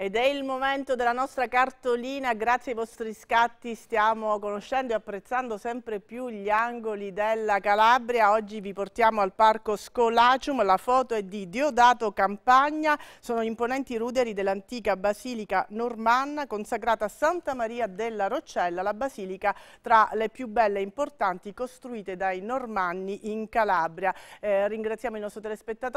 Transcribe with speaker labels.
Speaker 1: Ed è il momento della nostra cartolina, grazie ai vostri scatti stiamo conoscendo e apprezzando sempre più gli angoli della Calabria. Oggi vi portiamo al parco Scolacium, la foto è di Diodato Campagna, sono imponenti ruderi dell'antica basilica normanna consacrata a Santa Maria della Roccella, la basilica tra le più belle e importanti costruite dai normanni in Calabria. Eh, ringraziamo il nostro telespettatore.